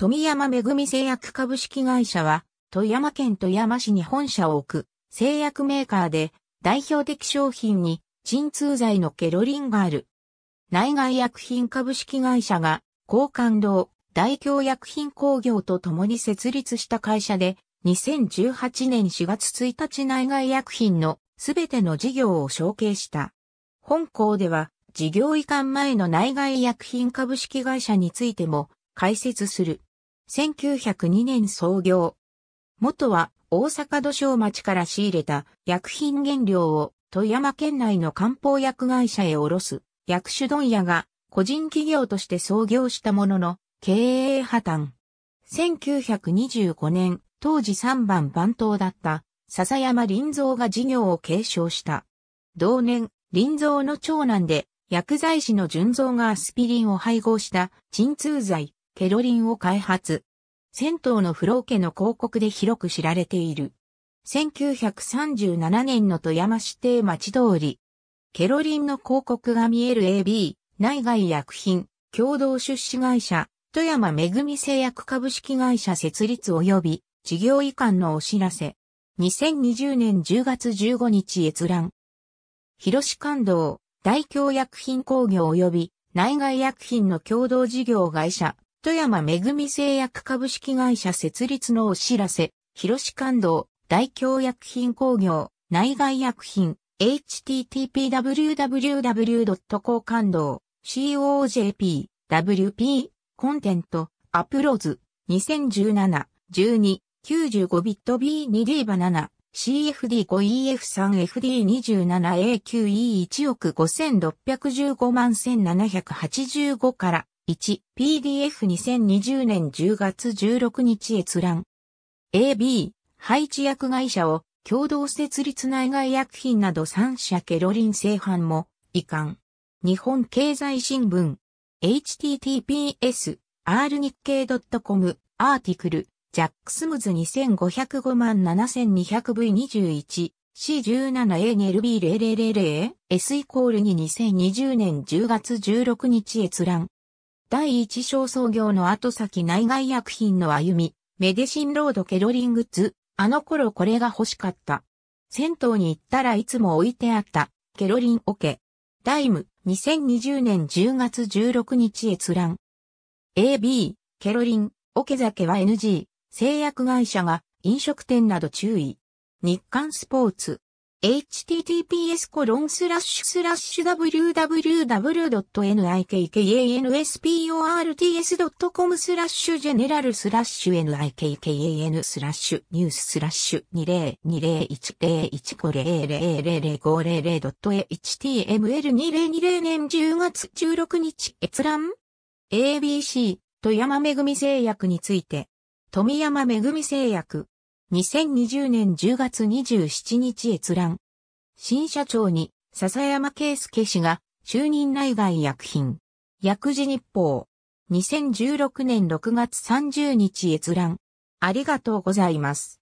富山恵製薬株式会社は、富山県富山市に本社を置く、製薬メーカーで、代表的商品に、鎮痛剤のケロリンがある。内外薬品株式会社が、高感動、大京薬品工業と共に設立した会社で、2018年4月1日内外薬品のすべての事業を承継した。本校では、事業移管前の内外薬品株式会社についても、解説する。1902年創業。元は大阪土生町から仕入れた薬品原料を富山県内の漢方薬会社へ卸す薬種問屋が個人企業として創業したものの経営破綻。1925年、当時3番番頭だった笹山林蔵が事業を継承した。同年、林蔵の長男で薬剤師の純蔵がアスピリンを配合した鎮痛剤、ケロリンを開発。銭湯の不老家の広告で広く知られている。1937年の富山市定町通り。ケロリンの広告が見える AB、内外薬品、共同出資会社、富山めぐみ製薬株式会社設立及び事業移管のお知らせ。2020年10月15日閲覧。広市感動、大京薬品工業及び内外薬品の共同事業会社、富山めぐみ製薬株式会社設立のお知らせ、広志感動、大京薬品工業、内外薬品、http://www. 感動、cojp、wp、コンテント、アプローズ、2017、12、95ビット B2D バナナ、c f d 5 e f 3 f d 2 7 a q e 1億5615万1785から1、PDF2020 年10月16日閲覧。AB、配置薬会社を共同設立内外薬品など3社ケロリン製版も、遺憾。日本経済新聞。https、r 日経 .com、アーティクル、ジャックスムズ2505万 7200V21。C17A ネル B0000S イコールに2020年10月16日閲覧。第一章創業の後先内外薬品の歩み、メディシンロードケロリングッズ、あの頃これが欲しかった。銭湯に行ったらいつも置いてあった、ケロリンオケ。ダイム、2020年10月16日閲覧。AB、ケロリン、オケ酒は NG、製薬会社が飲食店など注意。日刊スポーツ。https www.nikkansports.com スラッシュジェネラルスラッシュ nikkan スラッシュニューススラッシュ 2020101500.html2020 年10月16日閲覧 ABC 富山めぐみ製薬について富山めぐみ製薬2020年10月27日閲覧。新社長に笹山圭介氏が就任内外薬品。薬事日報。2016年6月30日閲覧。ありがとうございます。